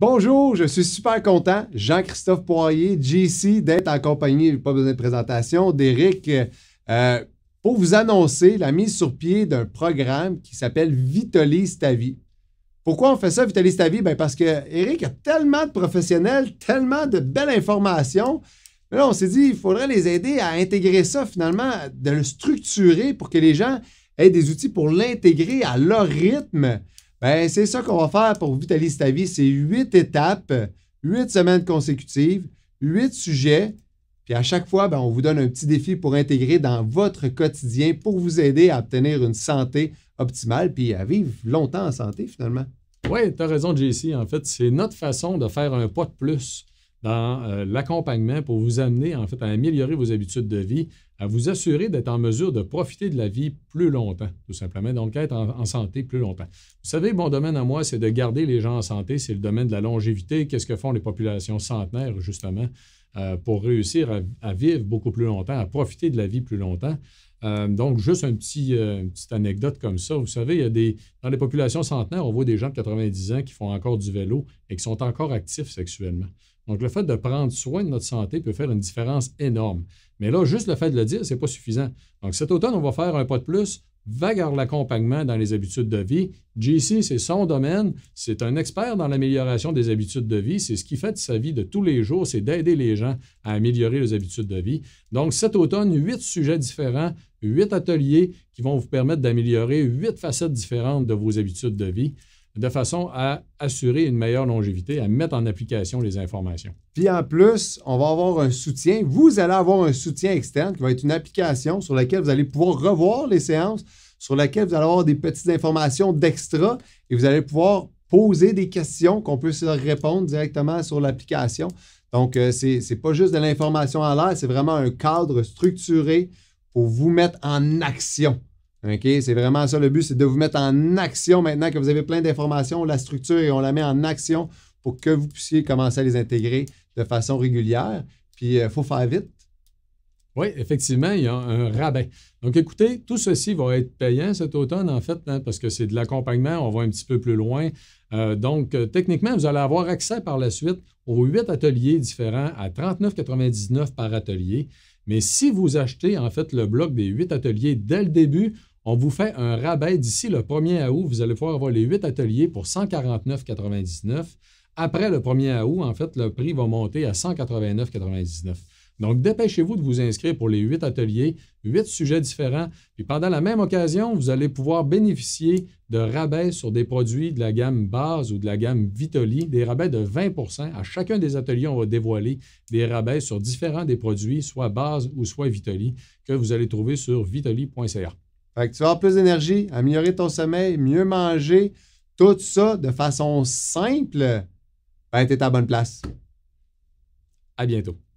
Bonjour, je suis super content, Jean-Christophe Poirier, JC, d'être en compagnie, pas besoin de présentation, d'Eric euh, pour vous annoncer la mise sur pied d'un programme qui s'appelle Vitalise ta vie. Pourquoi on fait ça, Vitalise ta vie? Ben, parce que Eric a tellement de professionnels, tellement de belles informations. là, on s'est dit, il faudrait les aider à intégrer ça finalement, de le structurer pour que les gens aient des outils pour l'intégrer à leur rythme. Ben, c'est ça qu'on va faire pour Vitalise ta vie. C'est huit étapes, huit semaines consécutives, huit sujets. Puis à chaque fois, ben, on vous donne un petit défi pour intégrer dans votre quotidien pour vous aider à obtenir une santé optimale puis à vivre longtemps en santé finalement. Oui, tu as raison, JC. En fait, c'est notre façon de faire un pas de plus dans euh, l'accompagnement pour vous amener en fait à améliorer vos habitudes de vie, à vous assurer d'être en mesure de profiter de la vie plus longtemps, tout simplement, donc être en, santé plus longtemps. Vous savez, mon domaine à moi, c'est de garder les gens en santé, c'est le domaine de la longévité, qu'est-ce que font les populations centenaires justement euh, pour réussir à, vivre beaucoup plus longtemps, à profiter de la vie plus longtemps. Euh, donc, juste un petit, une petite anecdote comme ça. Vous savez, il y des, dans les populations centenaires, on voit des gens de 90 ans qui font encore du vélo et qui sont encore actifs sexuellement. Donc, le fait de prendre soin de notre santé peut faire une différence énorme. Mais là, juste le fait de le dire, ce n'est pas suffisant. Donc, cet automne, on va faire un pas de plus vagar l'accompagnement dans les habitudes de vie. JC, c'est son domaine. C'est un expert dans l'amélioration des habitudes de vie. C'est ce qui fait de sa vie de tous les jours, c'est d'aider les gens à améliorer leurs habitudes de vie. Donc, cet automne, huit sujets différents, huit ateliers qui vont vous permettre d'améliorer huit facettes différentes de vos habitudes de vie de façon à assurer une meilleure longévité, à mettre en application les informations. Puis en plus, on va avoir un soutien. Vous allez avoir un soutien externe qui va être une application sur laquelle vous allez pouvoir revoir les séances, sur laquelle vous allez avoir des petites informations d'extra et vous allez pouvoir poser des questions qu'on peut se répondre directement sur l'application. Donc, euh, c'est n'est pas juste de l'information à l'air, c'est vraiment un cadre structuré pour vous mettre en action. OK? C'est vraiment ça le but, c'est de vous mettre en action maintenant que vous avez plein d'informations, la structure et on la met en action pour que vous puissiez commencer à les intégrer de façon régulière. Puis, il euh, faut faire vite. Oui, effectivement, il y a un rabais. Donc, écoutez, tout ceci va être payant cet automne, en fait, hein, parce que c'est de l'accompagnement, on va un petit peu plus loin. Euh, donc, euh, techniquement, vous allez avoir accès par la suite aux huit ateliers différents à 39,99 par atelier. Mais si vous achetez, en fait, le bloc des huit ateliers dès le début, on vous fait un rabais d'ici le 1er août. Vous allez pouvoir avoir les huit ateliers pour 149,99. Après le 1er août, en fait, le prix va monter à 189,99. Donc, dépêchez-vous de vous inscrire pour les huit ateliers, huit sujets différents. Puis pendant la même occasion, vous allez pouvoir bénéficier de rabais sur des produits de la gamme base ou de la gamme Vitoli, des rabais de 20 À chacun des ateliers, on va dévoiler des rabais sur différents des produits, soit base ou soit Vitoli, que vous allez trouver sur vitoli.ca. Fait que tu vas avoir plus d'énergie, améliorer ton sommeil, mieux manger, tout ça de façon simple, va ben, tu es à bonne place. À bientôt.